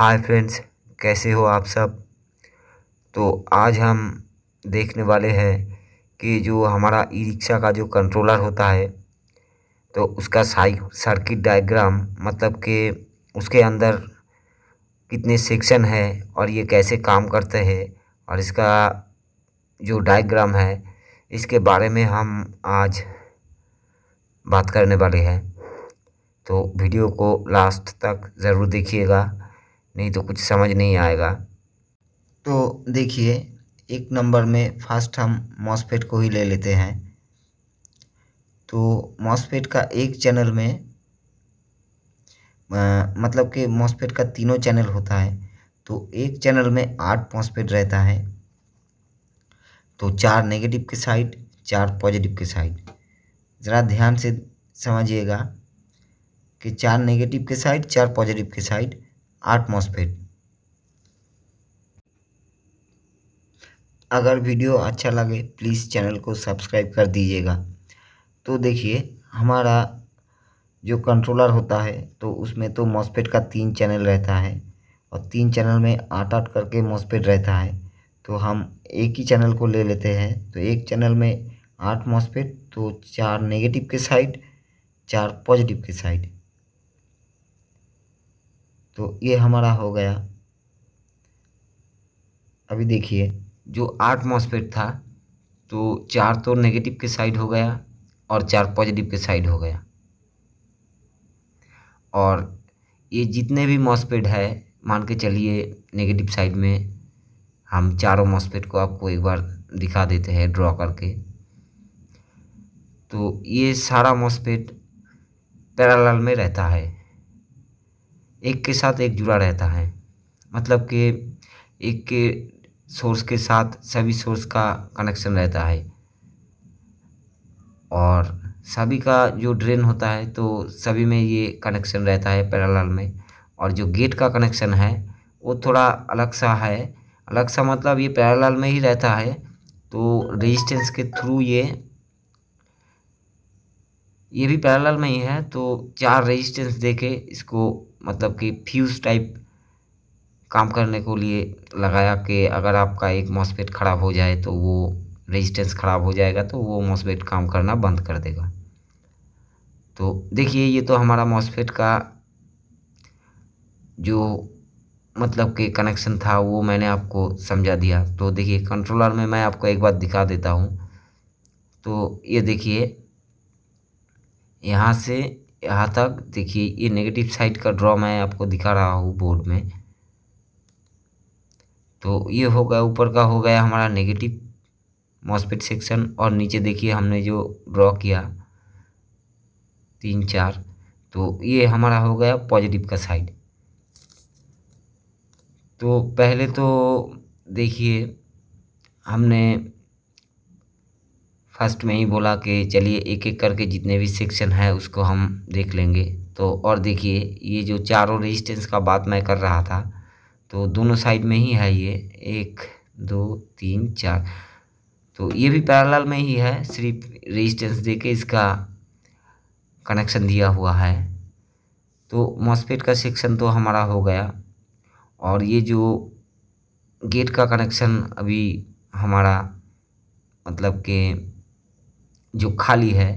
hi friends कैसे हो आप सब तो आज हम देखने वाले हैं कि जो हमारा ई रिक्शा का जो कंट्रोलर होता है तो उसका साइ सर्किट डायग्राम मतलब कि उसके अंदर कितने सेक्शन है और ये कैसे काम करते हैं और इसका जो डायग्राम है इसके बारे में हम आज बात करने वाले हैं तो वीडियो को लास्ट तक ज़रूर देखिएगा नहीं तो कुछ समझ नहीं आएगा तो देखिए एक नंबर में फर्स्ट हम मॉसफेट को ही ले लेते हैं तो मॉसफेट का एक चैनल में आ, मतलब कि मॉसफेट का तीनों चैनल होता है तो एक चैनल में आठ मॉसफेट रहता है तो चार नेगेटिव के साइड चार पॉजिटिव के साइड ज़रा ध्यान से समझिएगा कि चार नेगेटिव के साइड चार पॉजिटिव के साइड आठ मॉसफेट अगर वीडियो अच्छा लगे प्लीज़ चैनल को सब्सक्राइब कर दीजिएगा तो देखिए हमारा जो कंट्रोलर होता है तो उसमें तो मॉसफेट का तीन चैनल रहता है और तीन चैनल में आठ आठ करके मॉसफेट रहता है तो हम एक ही चैनल को ले लेते हैं तो एक चैनल में आठ मॉसफेट तो चार नेगेटिव के साइड चार पॉजिटिव के साइड तो ये हमारा हो गया अभी देखिए जो आठ मॉसफेट था तो चार तो नेगेटिव के साइड हो गया और चार पॉजिटिव के साइड हो गया और ये जितने भी मॉसफेट है मान के चलिए नेगेटिव साइड में हम चारों मॉसफेट को आपको एक बार दिखा देते हैं ड्रॉ करके तो ये सारा मॉसफेट पैराल में रहता है एक के साथ एक जुड़ा रहता है मतलब कि एक के सोर्स के साथ सभी सोर्स का कनेक्शन रहता है और सभी का जो ड्रेन होता है तो सभी में ये कनेक्शन रहता है पैराल में और जो गेट का कनेक्शन है वो थोड़ा अलग सा है अलग सा मतलब ये पैराल में ही रहता है तो रेजिस्टेंस के थ्रू ये ये भी पैरेलल में ही है तो चार रेजिस्टेंस देके इसको मतलब कि फ्यूज़ टाइप काम करने को लिए लगाया कि अगर आपका एक मॉसफेट ख़राब हो जाए तो वो रेजिस्टेंस ख़राब हो जाएगा तो वो मॉसफेट काम करना बंद कर देगा तो देखिए ये तो हमारा मॉसफेट का जो मतलब कि कनेक्शन था वो मैंने आपको समझा दिया तो देखिए कंट्रोलर में मैं आपको एक बात दिखा देता हूँ तो ये देखिए यहाँ से यहाँ तक देखिए ये नेगेटिव साइड का ड्रॉ मैं आपको दिखा रहा हूँ बोर्ड में तो ये हो गया ऊपर का हो गया हमारा नेगेटिव मॉस्पेट सेक्शन और नीचे देखिए हमने जो ड्रॉ किया तीन चार तो ये हमारा हो गया पॉजिटिव का साइड तो पहले तो देखिए हमने फर्स्ट में ही बोला कि चलिए एक एक करके जितने भी सेक्शन है उसको हम देख लेंगे तो और देखिए ये जो चारों रेजिस्टेंस का बात मैं कर रहा था तो दोनों साइड में ही है ये एक दो तीन चार तो ये भी पैरेलल में ही है सिर्फ रेजिस्टेंस देके इसका कनेक्शन दिया हुआ है तो मॉसपेट का सेक्शन तो हमारा हो गया और ये जो गेट का कनेक्शन अभी हमारा मतलब के जो खाली है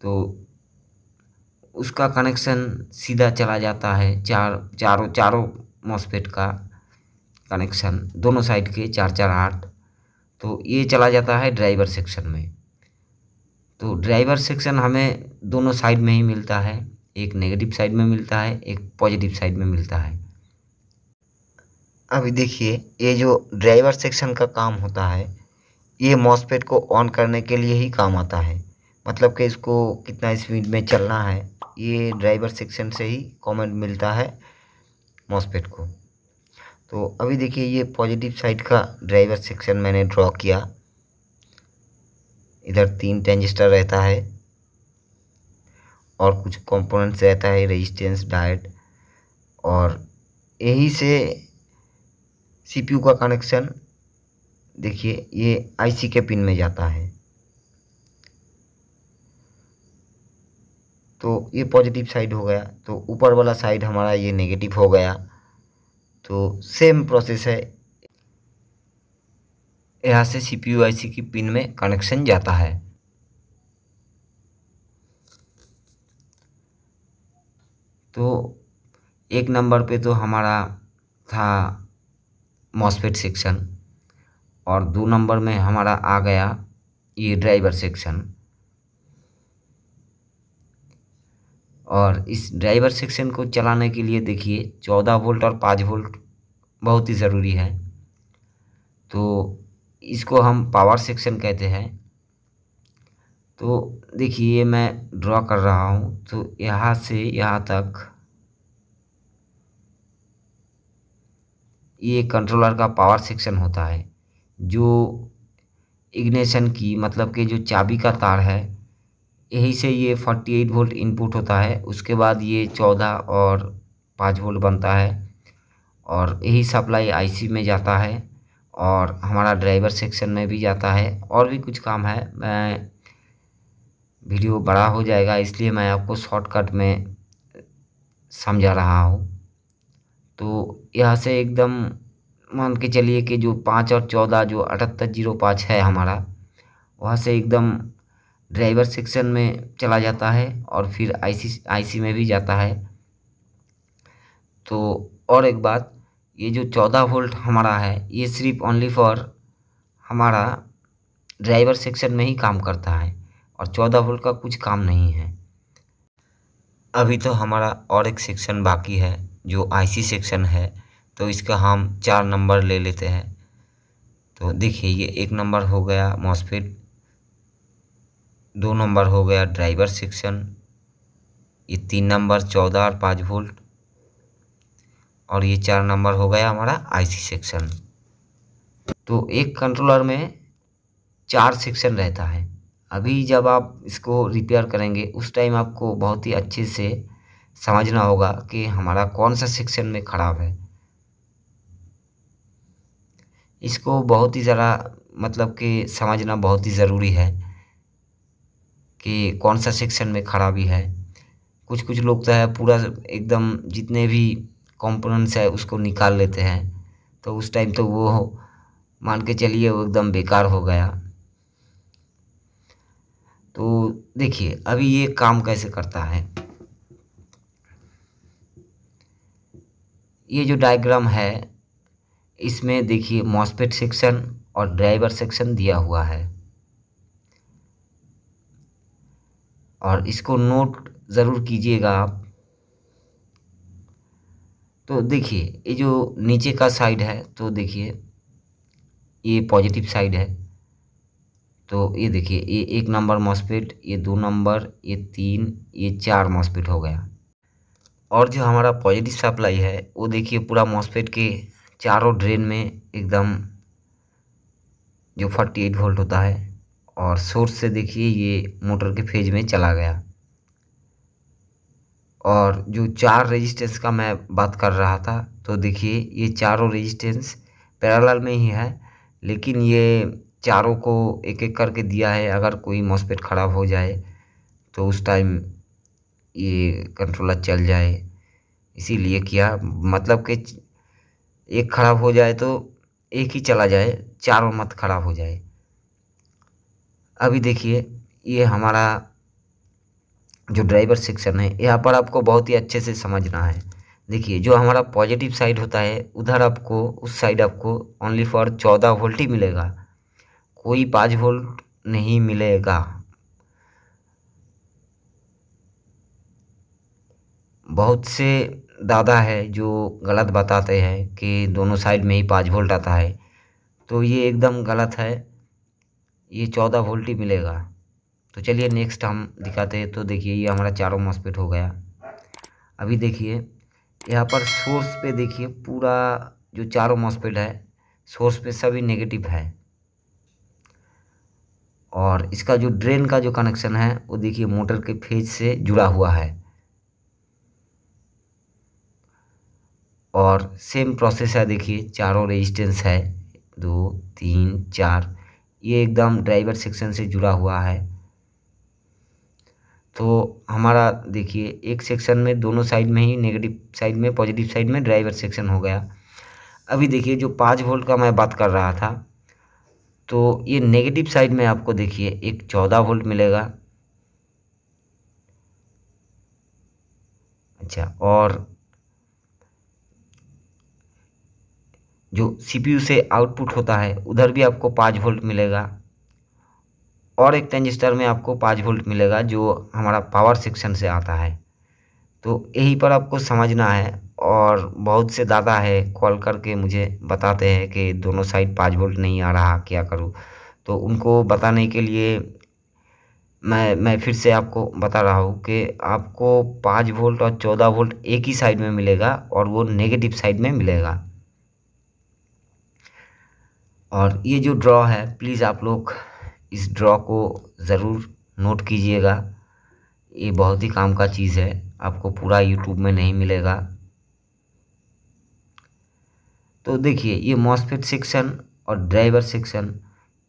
तो उसका कनेक्शन सीधा चला जाता है चार चारों चारों मॉसपेट का कनेक्शन दोनों साइड के चार चार आठ तो ये चला जाता है ड्राइवर सेक्शन में तो ड्राइवर सेक्शन हमें दोनों साइड में ही मिलता है एक नेगेटिव साइड में मिलता है एक पॉजिटिव साइड में मिलता है अभी देखिए ये जो ड्राइवर सेक्शन का काम होता है ये मॉसपेट को ऑन करने के लिए ही काम आता है मतलब कि इसको कितना स्पीड में चलना है ये ड्राइवर सेक्शन से ही कमेंट मिलता है मॉसपेट को तो अभी देखिए ये पॉजिटिव साइड का ड्राइवर सेक्शन मैंने ड्रॉ किया इधर तीन ट्रांजिस्टर रहता है और कुछ कंपोनेंट्स रहता है रेजिस्टेंस डायट और यही से सीपीयू का कनेक्शन देखिए ये आईसी के पिन में जाता है तो ये पॉजिटिव साइड हो गया तो ऊपर वाला साइड हमारा ये नेगेटिव हो गया तो सेम प्रोसेस है यहाँ से सी पी आईसी की पिन में कनेक्शन जाता है तो एक नंबर पे तो हमारा था मॉस्फेट सेक्शन और दो नंबर में हमारा आ गया ये ड्राइवर सेक्शन और इस ड्राइवर सेक्शन को चलाने के लिए देखिए चौदह वोल्ट और पाँच वोल्ट बहुत ही ज़रूरी है तो इसको हम पावर सेक्शन कहते हैं तो देखिए मैं ड्रॉ कर रहा हूँ तो यहाँ से यहाँ तक ये कंट्रोलर का पावर सेक्शन होता है जो इग्नेशन की मतलब कि जो चाबी का तार है यही से ये 48 वोल्ट इनपुट होता है उसके बाद ये 14 और 5 वोल्ट बनता है और यही सप्लाई आईसी में जाता है और हमारा ड्राइवर सेक्शन में भी जाता है और भी कुछ काम है मैं वीडियो बड़ा हो जाएगा इसलिए मैं आपको शॉर्टकट में समझा रहा हूँ तो यहाँ से एकदम मान के चलिए कि जो पाँच और चौदह जो अठहत्तर जीरो पाँच है हमारा वहाँ से एकदम ड्राइवर सेक्शन में चला जाता है और फिर आईसी आईसी में भी जाता है तो और एक बात ये जो चौदह वोल्ट हमारा है ये सिर्फ ओनली फॉर हमारा ड्राइवर सेक्शन में ही काम करता है और चौदह वोल्ट का कुछ काम नहीं है अभी तो हमारा और एक सेक्शन बाकी है जो आईसी सेक्शन है तो इसका हम चार नंबर ले लेते हैं तो देखिए ये एक नंबर हो गया मॉसफेट दो नंबर हो गया ड्राइवर सेक्शन ये तीन नंबर चौदह और पाँच वोल्ट और ये चार नंबर हो गया हमारा आईसी सेक्शन तो एक कंट्रोलर में चार सेक्शन रहता है अभी जब आप इसको रिपेयर करेंगे उस टाइम आपको बहुत ही अच्छे से समझना होगा कि हमारा कौन सा सेक्शन में ख़राब है इसको बहुत ही ज़रा मतलब कि समझना बहुत ही ज़रूरी है कि कौन सा सेक्शन में खराबी है कुछ कुछ लोग तो है पूरा एकदम जितने भी कंपोनेंट्स है उसको निकाल लेते हैं तो उस टाइम तो वो मान के चलिए वो एकदम बेकार हो गया तो देखिए अभी ये काम कैसे करता है ये जो डायग्राम है इसमें देखिए मॉसपेट सेक्शन और ड्राइवर सेक्शन दिया हुआ है और इसको नोट ज़रूर कीजिएगा आप तो देखिए ये जो नीचे का साइड है तो देखिए ये पॉजिटिव साइड है तो ये देखिए ये एक नंबर मॉस्पेट ये दो नंबर ये तीन ये चार मॉस्पेट हो गया और जो हमारा पॉजिटिव सप्लाई है वो देखिए पूरा मॉस्पेट के चारों ड्रेन में एकदम जो फोर्टी एट वोल्ट होता है और सोर्स से देखिए ये मोटर के फेज में चला गया और जो चार रेजिस्टेंस का मैं बात कर रहा था तो देखिए ये चारों रेजिस्टेंस पैराल में ही है लेकिन ये चारों को एक एक करके दिया है अगर कोई मॉसपेट ख़राब हो जाए तो उस टाइम ये कंट्रोलर चल जाए इसीलिए किया मतलब कि एक खराब हो जाए तो एक ही चला जाए चारों मत खराब हो जाए अभी देखिए ये हमारा जो ड्राइवर सेक्शन है यहाँ पर आपको बहुत ही अच्छे से समझना है देखिए जो हमारा पॉजिटिव साइड होता है उधर आपको उस साइड आपको ओनली फॉर चौदह वोल्ट ही मिलेगा कोई पाँच वोल्ट नहीं मिलेगा बहुत से दादा है जो गलत बताते हैं कि दोनों साइड में ही पाँच वोल्ट आता है तो ये एकदम गलत है ये चौदह वोल्ट ही मिलेगा तो चलिए नेक्स्ट हम दिखाते हैं तो देखिए ये हमारा चारों मॉसपेट हो गया अभी देखिए यहाँ पर सोर्स पे देखिए पूरा जो चारों मॉसपेट है सोर्स पे सभी नेगेटिव है और इसका जो ड्रेन का जो कनेक्शन है वो देखिए मोटर के फेज से जुड़ा हुआ है और सेम प्रोसेस है देखिए चारों रेजिस्टेंस है दो तीन चार ये एकदम ड्राइवर सेक्शन से जुड़ा हुआ है तो हमारा देखिए एक सेक्शन में दोनों साइड में ही नेगेटिव साइड में पॉजिटिव साइड में ड्राइवर सेक्शन हो गया अभी देखिए जो पाँच वोल्ट का मैं बात कर रहा था तो ये नेगेटिव साइड में आपको देखिए एक चौदह वोल्ट मिलेगा अच्छा और जो सीपीयू से आउटपुट होता है उधर भी आपको पाँच वोल्ट मिलेगा और एक ट्रांजिस्टर में आपको पाँच वोल्ट मिलेगा जो हमारा पावर सेक्शन से आता है तो यही पर आपको समझना है और बहुत से दादा है कॉल करके मुझे बताते हैं कि दोनों साइड पाँच वोल्ट नहीं आ रहा क्या करूँ तो उनको बताने के लिए मैं मैं फिर से आपको बता रहा हूँ कि आपको पाँच वोल्ट और चौदह वोल्ट एक ही साइड में मिलेगा और वो नेगेटिव साइड में मिलेगा और ये जो ड्रॉ है प्लीज़ आप लोग इस ड्रॉ को ज़रूर नोट कीजिएगा ये बहुत ही काम का चीज़ है आपको पूरा यूट्यूब में नहीं मिलेगा तो देखिए ये मॉसफेट सेक्शन और ड्राइवर सेक्शन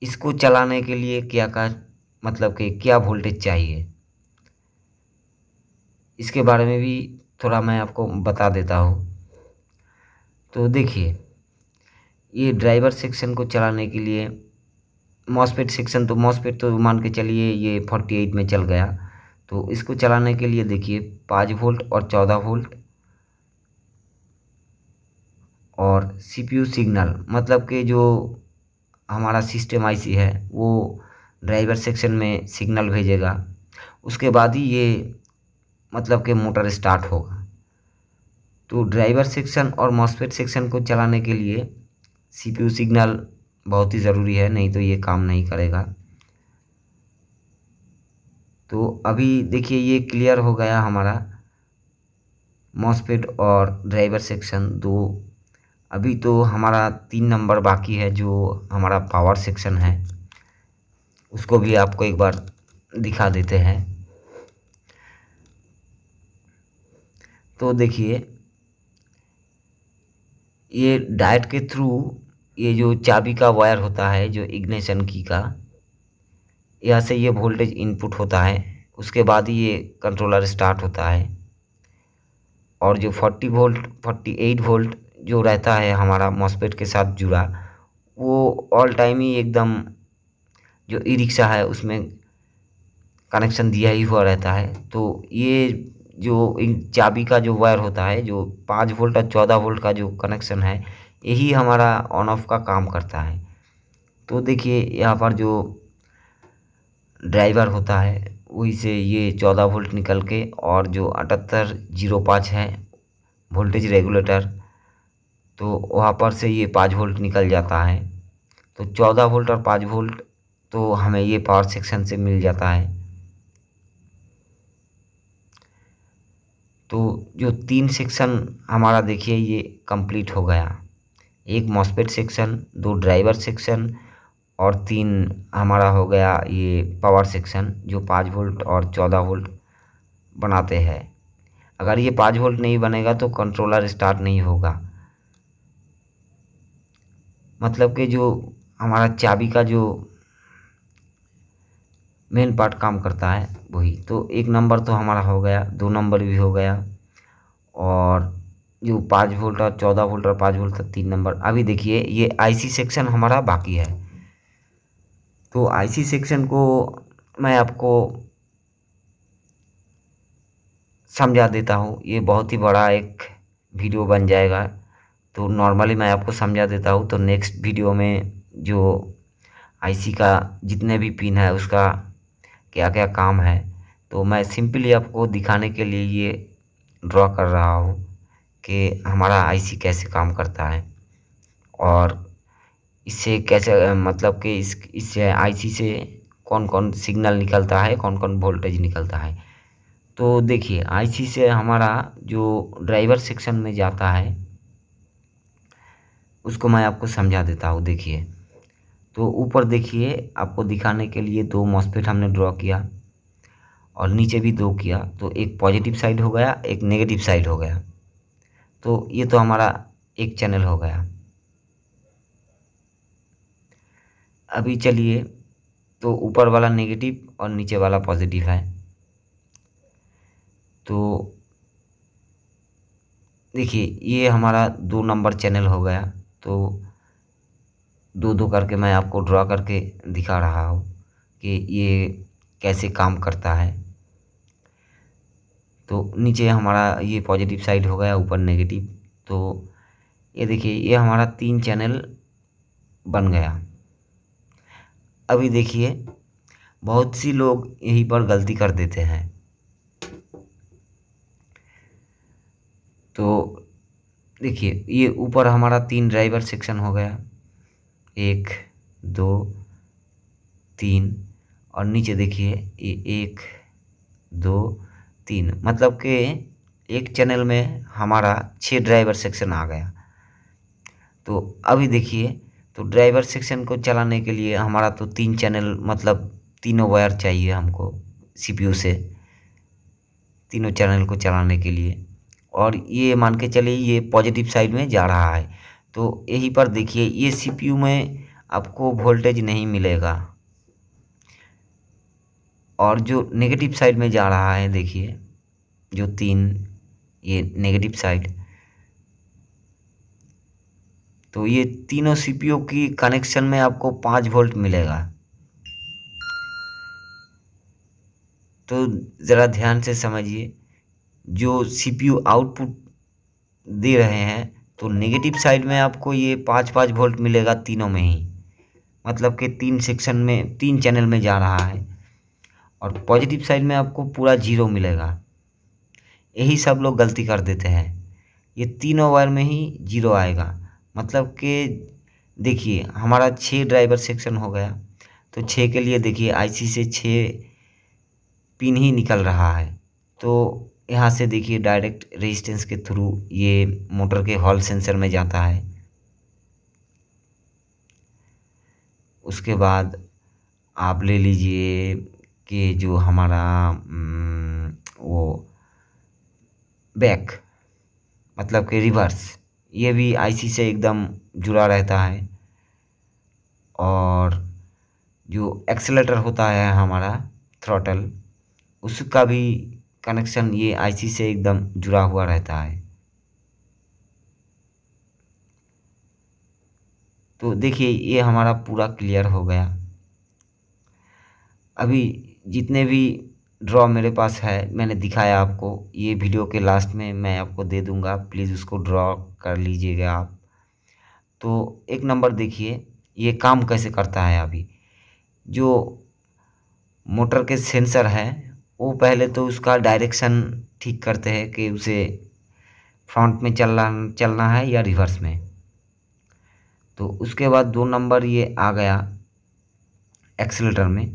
इसको चलाने के लिए क्या का मतलब कि क्या वोल्टेज चाहिए इसके बारे में भी थोड़ा मैं आपको बता देता हूँ तो देखिए ये ड्राइवर सेक्शन को चलाने के लिए मॉसपेट सेक्शन तो मॉसपेट तो मान के चलिए ये फोर्टी एट में चल गया तो इसको चलाने के लिए देखिए पाँच वोल्ट और चौदह वोल्ट और सीपीयू सिग्नल मतलब कि जो हमारा सिस्टम आईसी है वो ड्राइवर सेक्शन में सिग्नल भेजेगा उसके बाद ही ये मतलब के मोटर स्टार्ट होगा तो ड्राइवर सेक्शन और मॉसपेट सेक्शन को चलाने के लिए सीपीयू सिग्नल बहुत ही ज़रूरी है नहीं तो ये काम नहीं करेगा तो अभी देखिए ये क्लियर हो गया हमारा मॉसपेड और ड्राइवर सेक्शन दो अभी तो हमारा तीन नंबर बाकी है जो हमारा पावर सेक्शन है उसको भी आपको एक बार दिखा देते हैं तो देखिए ये डाइट के थ्रू ये जो चाबी का वायर होता है जो इग्निशन की का यहाँ से ये वोल्टेज इनपुट होता है उसके बाद ही ये कंट्रोलर स्टार्ट होता है और जो 40 वोल्ट 48 वोल्ट जो रहता है हमारा मॉसपेट के साथ जुड़ा वो ऑल टाइम ही एकदम जो ई रिक्शा है उसमें कनेक्शन दिया ही हुआ रहता है तो ये जो चाबी का जो वायर होता है जो पाँच वोल्ट और चौदह वोल्ट का जो कनेक्शन है यही हमारा ऑन ऑफ का काम करता है तो देखिए यहाँ पर जो ड्राइवर होता है वही से ये चौदह वोल्ट निकल के और जो अठहत्तर जीरो पाँच है वोल्टेज रेगुलेटर तो वहाँ पर से ये पाँच वोल्ट निकल जाता है तो चौदह वोल्ट और पाँच वोल्ट तो हमें ये पावर सेक्शन से मिल जाता है तो जो तीन सेक्शन हमारा देखिए ये कंप्लीट हो गया एक मॉस्पेट सेक्शन दो ड्राइवर सेक्शन और तीन हमारा हो गया ये पावर सेक्शन जो पाँच वोल्ट और चौदह वोल्ट बनाते हैं अगर ये पाँच वोल्ट नहीं बनेगा तो कंट्रोलर स्टार्ट नहीं होगा मतलब कि जो हमारा चाबी का जो मेन पार्ट काम करता है वही तो एक नंबर तो हमारा हो गया दो नंबर भी हो गया और जो पाँच वोल्ट और चौदह वोल्ट और पाँच वोल्ट तीन नंबर अभी देखिए ये आईसी सेक्शन हमारा बाकी है तो आईसी सेक्शन को मैं आपको समझा देता हूँ ये बहुत ही बड़ा एक वीडियो बन जाएगा तो नॉर्मली मैं आपको समझा देता हूँ तो नेक्स्ट वीडियो में जो आईसी का जितने भी पिन है उसका क्या क्या काम है तो मैं सिंपली आपको दिखाने के लिए ये ड्रॉ कर रहा हूँ कि हमारा आईसी कैसे काम करता है और इससे कैसे मतलब कि इस इससे आईसी से कौन कौन सिग्नल निकलता है कौन कौन वोल्टेज निकलता है तो देखिए आईसी से हमारा जो ड्राइवर सेक्शन में जाता है उसको मैं आपको समझा देता हूँ देखिए तो ऊपर देखिए आपको दिखाने के लिए दो मॉस्फेट हमने ड्रॉ किया और नीचे भी दो किया तो एक पॉजिटिव साइड हो गया एक नेगेटिव साइड हो गया तो ये तो हमारा एक चैनल हो गया अभी चलिए तो ऊपर वाला नेगेटिव और नीचे वाला पॉजिटिव है तो देखिए ये हमारा दो नंबर चैनल हो गया तो दो दो करके मैं आपको ड्रॉ करके दिखा रहा हूँ कि ये कैसे काम करता है तो नीचे हमारा ये पॉजिटिव साइड हो गया ऊपर नेगेटिव तो ये देखिए ये हमारा तीन चैनल बन गया अभी देखिए बहुत सी लोग यहीं पर गलती कर देते हैं तो देखिए ये ऊपर हमारा तीन ड्राइवर सेक्शन हो गया एक दो तीन और नीचे देखिए ये एक दो तीन मतलब कि एक चैनल में हमारा छः ड्राइवर सेक्शन आ गया तो अभी देखिए तो ड्राइवर सेक्शन को चलाने के लिए हमारा तो तीन चैनल मतलब तीनों वायर चाहिए हमको सीपीयू से तीनों चैनल को चलाने के लिए और ये मान के चलिए ये पॉजिटिव साइड में जा रहा है तो यही पर देखिए ये सीपीयू में आपको वोल्टेज नहीं मिलेगा और जो नेगेटिव साइड में जा रहा है देखिए जो तीन ये नेगेटिव साइड तो ये तीनों सीपीयू की कनेक्शन में आपको पाँच वोल्ट मिलेगा तो ज़रा ध्यान से समझिए जो सीपीयू आउटपुट दे रहे हैं तो नेगेटिव साइड में आपको ये पाँच पाँच वोल्ट मिलेगा तीनों में ही मतलब कि तीन सेक्शन में तीन चैनल में जा रहा है और पॉजिटिव साइड में आपको पूरा जीरो मिलेगा यही सब लोग गलती कर देते हैं ये तीनों वायर में ही जीरो आएगा मतलब कि देखिए हमारा छः ड्राइवर सेक्शन हो गया तो छः के लिए देखिए आईसी से छः पिन ही निकल रहा है तो यहाँ से देखिए डायरेक्ट रेजिस्टेंस के थ्रू ये मोटर के हॉल सेंसर में जाता है उसके बाद आप ले लीजिए के जो हमारा वो बैक मतलब के रिवर्स ये भी आईसी से एकदम जुड़ा रहता है और जो एक्सेलेटर होता है हमारा थ्रोटल उसका भी कनेक्शन ये आईसी से एकदम जुड़ा हुआ रहता है तो देखिए ये हमारा पूरा क्लियर हो गया अभी जितने भी ड्रॉ मेरे पास है मैंने दिखाया आपको ये वीडियो के लास्ट में मैं आपको दे दूंगा प्लीज़ उसको ड्रॉ कर लीजिएगा आप तो एक नंबर देखिए ये काम कैसे करता है अभी जो मोटर के सेंसर है वो पहले तो उसका डायरेक्शन ठीक करते हैं कि उसे फ्रंट में चलना चलना है या रिवर्स में तो उसके बाद दो नंबर ये आ गया एक्सलेटर में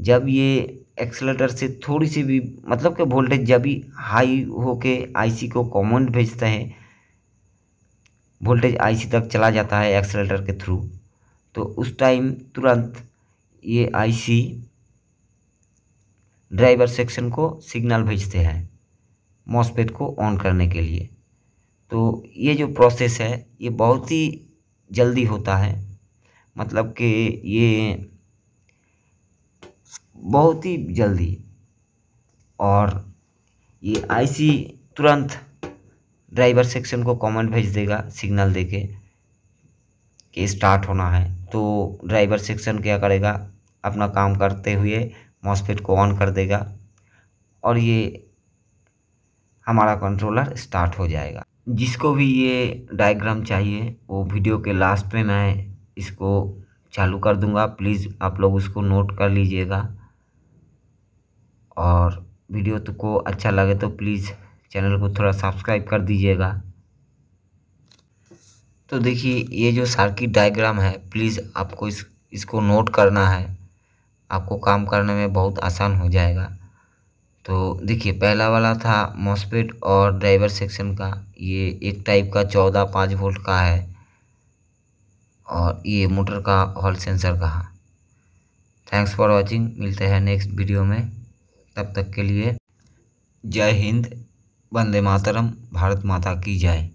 जब ये एक्सलेटर से थोड़ी सी भी मतलब कि वोल्टेज जब भी हाई हो के आईसी को कॉमन भेजता है वोल्टेज आईसी तक चला जाता है एक्सलेटर के थ्रू तो उस टाइम तुरंत ये आईसी ड्राइवर सेक्शन को सिग्नल भेजते हैं मॉसपेट को ऑन करने के लिए तो ये जो प्रोसेस है ये बहुत ही जल्दी होता है मतलब कि ये बहुत ही जल्दी और ये आईसी तुरंत ड्राइवर सेक्शन को कमेंट भेज देगा सिग्नल देके कि स्टार्ट होना है तो ड्राइवर सेक्शन क्या करेगा अपना काम करते हुए मॉसफेट को ऑन कर देगा और ये हमारा कंट्रोलर स्टार्ट हो जाएगा जिसको भी ये डायग्राम चाहिए वो वीडियो के लास्ट में मैं इसको चालू कर दूंगा प्लीज़ आप लोग उसको नोट कर लीजिएगा और वीडियो तो को अच्छा लगे तो प्लीज़ चैनल को थोड़ा सब्सक्राइब कर दीजिएगा तो देखिए ये जो सर्किट डायग्राम है प्लीज़ आपको इस इसको नोट करना है आपको काम करने में बहुत आसान हो जाएगा तो देखिए पहला वाला था मॉसपेट और ड्राइवर सेक्शन का ये एक टाइप का चौदह पाँच वोल्ट का है और ये मोटर का हॉल सेंसर का थैंक्स फॉर वॉचिंग मिलते हैं नेक्स्ट वीडियो में तब तक के लिए जय हिंद वंदे मातरम भारत माता की जय